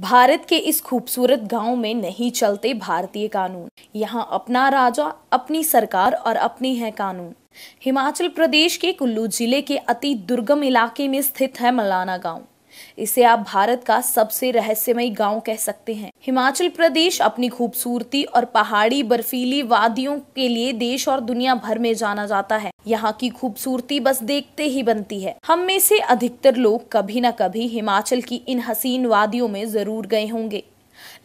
भारत के इस खूबसूरत गांव में नहीं चलते भारतीय कानून यहां अपना राजा अपनी सरकार और अपनी है कानून हिमाचल प्रदेश के कुल्लू जिले के अति दुर्गम इलाके में स्थित है मलाना गांव इसे आप भारत का सबसे रहस्यमय गांव कह सकते हैं हिमाचल प्रदेश अपनी खूबसूरती और पहाड़ी बर्फीली वादियों के लिए देश और दुनिया भर में जाना जाता है यहाँ की खूबसूरती बस देखते ही बनती है हम में से अधिकतर लोग कभी न कभी हिमाचल की इन हसीन वादियों में जरूर गए होंगे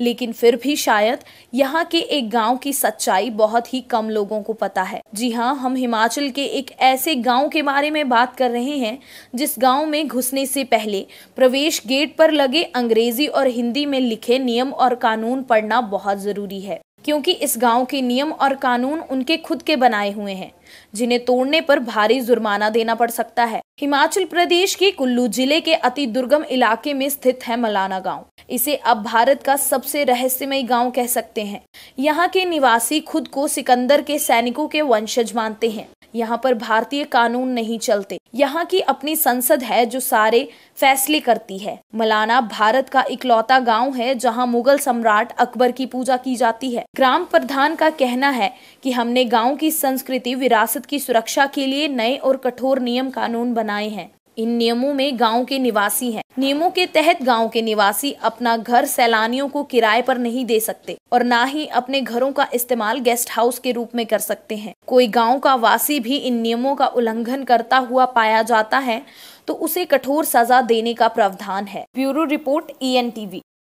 लेकिन फिर भी शायद यहाँ के एक गांव की सच्चाई बहुत ही कम लोगों को पता है जी हाँ हम हिमाचल के एक ऐसे गांव के बारे में बात कर रहे हैं जिस गांव में घुसने से पहले प्रवेश गेट पर लगे अंग्रेजी और हिंदी में लिखे नियम और कानून पढ़ना बहुत ज़रूरी है क्योंकि इस गांव के नियम और कानून उनके खुद के बनाए हुए हैं जिन्हें तोड़ने पर भारी जुर्माना देना पड़ सकता है हिमाचल प्रदेश के कुल्लू जिले के अति दुर्गम इलाके में स्थित है मलाना गांव इसे अब भारत का सबसे रहस्यमय गांव कह सकते हैं यहाँ के निवासी खुद को सिकंदर के सैनिकों के वंशज मानते हैं यहाँ पर भारतीय कानून नहीं चलते यहाँ की अपनी संसद है जो सारे फैसले करती है मलाना भारत का इकलौता गांव है जहाँ मुगल सम्राट अकबर की पूजा की जाती है ग्राम प्रधान का कहना है कि हमने गांव की संस्कृति विरासत की सुरक्षा के लिए नए और कठोर नियम कानून बनाए हैं इन नियमों में गांव के निवासी हैं। नियमों के तहत गांव के निवासी अपना घर सैलानियों को किराए पर नहीं दे सकते और ना ही अपने घरों का इस्तेमाल गेस्ट हाउस के रूप में कर सकते हैं कोई गांव का वासी भी इन नियमों का उल्लंघन करता हुआ पाया जाता है तो उसे कठोर सजा देने का प्रावधान है ब्यूरो रिपोर्ट ई e